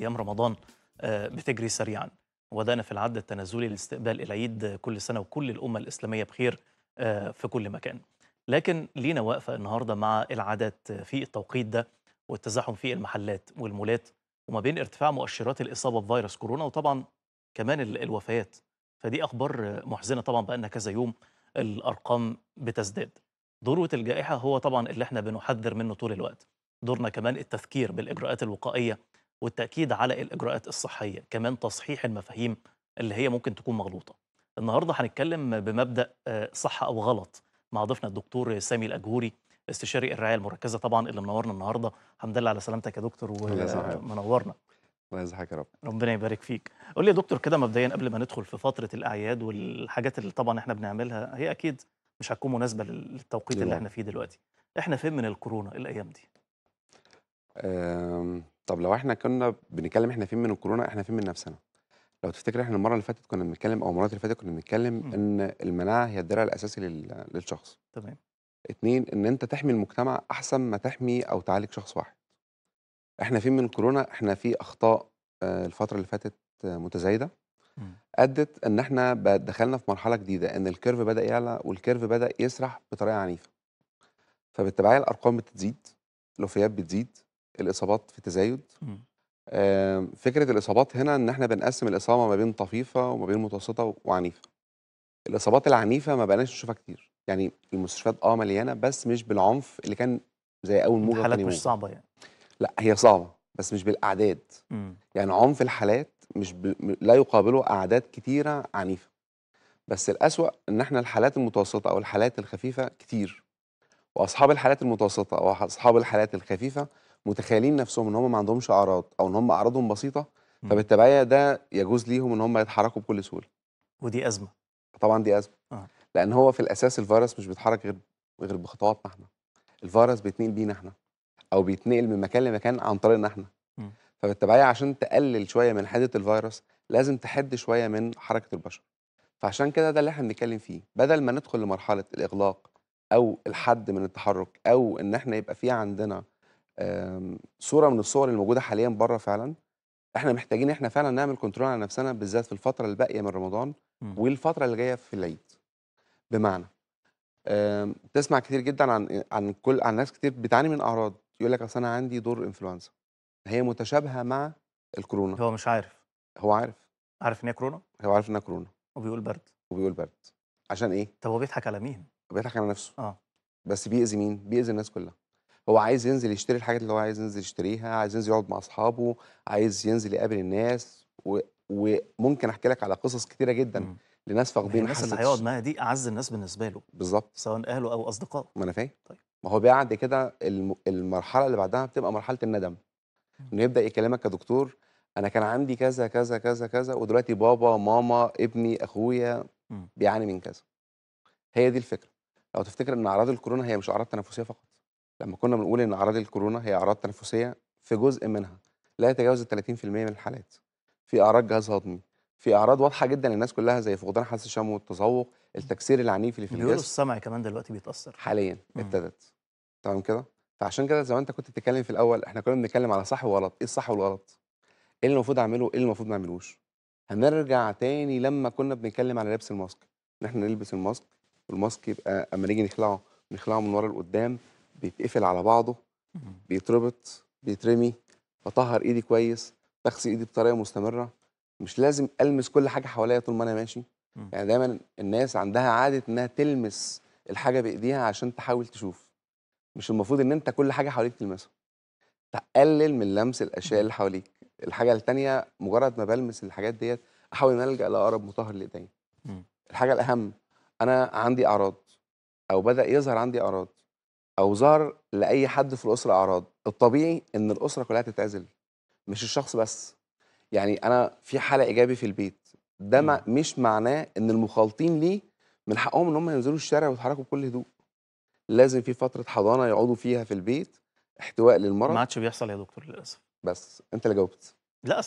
ايام رمضان آه، بتجري سريعا ودانا في العد التنازلي لاستقبال العيد كل سنه وكل الامه الاسلاميه بخير آه، في كل مكان لكن لينا واقفه النهارده مع العادات في التوقيت ده والتزاحم في المحلات والمولات وما بين ارتفاع مؤشرات الاصابه بفيروس كورونا وطبعا كمان الوفيات فدي اخبار محزنه طبعا بقالنا كذا يوم الارقام بتزداد ذروه الجائحه هو طبعا اللي احنا بنحذر منه طول الوقت دورنا كمان التذكير بالاجراءات الوقائيه والتأكيد على الإجراءات الصحية كمان تصحيح المفاهيم اللي هي ممكن تكون مغلوطة النهاردة هنتكلم بمبدأ آه، صح أو غلط مع ضيفنا الدكتور سامي الأجهوري استشاري الرعاية المركزة طبعا اللي منورنا النهاردة الحمد لله على سلامتك يا دكتور ومنورنا الله يزحك يا رب ربنا يبارك فيك قول لي يا دكتور كده مبدئيا قبل ما ندخل في فترة الأعياد والحاجات اللي طبعا احنا بنعملها هي أكيد مش هتكون مناسبة للتوقيت اللي احنا فيه دلوقتي احنا فين من الكورونا الأيام دي طب لو احنا كنا بنتكلم احنا فين من الكورونا احنا فين من نفسنا لو تفتكر احنا المره اللي فاتت كنا بنتكلم او المرات اللي فاتت كنا بنتكلم ان المناعه هي الدرع الاساسي للشخص تمام اتنين ان انت تحمي المجتمع احسن ما تحمي او تعالج شخص واحد احنا فين من الكورونا احنا في اخطاء آه، الفتره اللي فاتت آه، متزايده ادت ان احنا دخلنا في مرحله جديده ان الكيرف بدا يعلى والكيرف بدا يسرح بطريقه عنيفه فبالتبعيه الارقام بتزيد الوفيات بتزيد الاصابات في تزايد فكره الاصابات هنا ان احنا بنقسم الاصابه ما بين طفيفه وما بين متوسطه وعنيفه الاصابات العنيفه ما بقناش نشوفها كتير يعني المستشفيات اه مليانه بس مش بالعنف اللي كان زي اول موجه الحالات مش صعبه يعني لا هي صعبه بس مش بالاعداد مم. يعني عنف الحالات مش ب... لا يقابله اعداد كتيره عنيفه بس الأسوأ ان احنا الحالات المتوسطه او الحالات الخفيفه كتير واصحاب الحالات المتوسطه او اصحاب الحالات الخفيفه متخيلين نفسهم ان هم ما عندهمش اعراض او ان هم اعراضهم بسيطه فبالتبعيه ده يجوز ليهم ان هم يتحركوا بكل سهوله ودي ازمه طبعا دي ازمه آه. لان هو في الاساس الفيروس مش بيتحرك غير غير بخطواتنا احنا الفيروس بيتنقل بينا احنا او بيتنقل من مكان لمكان عن طريقنا احنا فبالتبعيه عشان تقلل شويه من حده الفيروس لازم تحد شويه من حركه البشر فعشان كده ده اللي احنا بنتكلم فيه بدل ما ندخل لمرحله الاغلاق او الحد من التحرك او ان احنا يبقى في عندنا آمم، صوره من الصور الموجوده حاليا بره فعلا احنا محتاجين احنا فعلا نعمل كنترول على نفسنا بالذات في الفتره الباقيه من رمضان م. إمم. والفتره اللي جايه في العيد بمعنى آمم، تسمع كتير جدا عن عن كل عن ناس كتير بتعاني من اعراض يقول لك اصل انا عندي دور انفلونزا هي متشابهه مع الكورونا هو مش عارف هو عارف عارف ان هي كورونا هو عارف انها كورونا وبيقول برد وبيقول برد عشان ايه طب هو بيضحك على مين بيضحك على نفسه اه بس بيأذي مين بيأذي الناس كلها هو عايز ينزل يشتري الحاجات اللي هو عايز ينزل يشتريها عايز ينزل يقعد مع اصحابه عايز ينزل يقابل الناس و... وممكن احكي لك على قصص كتيره جدا مم. لناس فاقدين يعني الناس اللي هيقعد معاها دي اعز الناس بالنسبه له بالظبط سواء اهله او اصدقائه ما انا فاهم طيب ما هو بعد كده المرحله اللي بعدها بتبقى مرحله الندم إمم. انه يبدا يكلمك كدكتور انا كان عندي كذا كذا كذا كذا ودلوقتي بابا ماما ابني اخويا إمم. بيعاني من كذا هي دي الفكره لو تفتكر ان اعراض الكورونا هي مش اعراض تنفسيه فقط لما كنا بنقول ان اعراض الكورونا هي اعراض تنفسيه في جزء منها لا يتجاوز ال 30% من الحالات في اعراض جهاز هضمي في اعراض واضحه جدا للناس كلها زي فقدان حاسه الشم والتذوق إمم. التكسير العنيف اللي في الجسم السمع كمان دلوقتي بيتاثر حاليا إمم. ابتدت تمام كده فعشان كده زي ما انت كنت بتتكلم في الاول احنا كنا بنتكلم على صح وغلط ايه الصح والغلط ايه المفروض اعمله ايه المفروض ما اعملوش هنرجع تاني لما كنا بنتكلم على لبس الماسك ان احنا نلبس الماسك والماسك يبقى اما نيجي نخلعه نخلعه من ورا لقدام بيتقفل على بعضه بيتربط بيترمي بطهر ايدي كويس بغسل ايدي بطريقه مستمره مش لازم المس كل حاجه حواليا طول ما انا ماشي يعني دايما الناس عندها عاده انها تلمس الحاجه بايديها عشان تحاول تشوف مش المفروض ان انت كل حاجه حواليك تلمسها تقلل من لمس الاشياء اللي حواليك الحاجه الثانيه مجرد ما بلمس الحاجات ديت احاول ان الجا لاقرب مطهر لايديا الحاجه الاهم انا عندي اعراض او بدا يظهر عندي اعراض او ظهر لاي حد في الاسره اعراض الطبيعي ان الاسره كلها تتعزل مش الشخص بس يعني انا في حاله ايجابي في البيت ده ما إمم. مش معناه ان المخالطين ليه من حقهم ان هم ينزلوا الشارع ويتحركوا بكل هدوء لازم في فتره حضانه يقعدوا فيها في البيت احتواء للمرض ما عادش بيحصل يا دكتور للاسف بس انت اللي جاوبت لا اصلا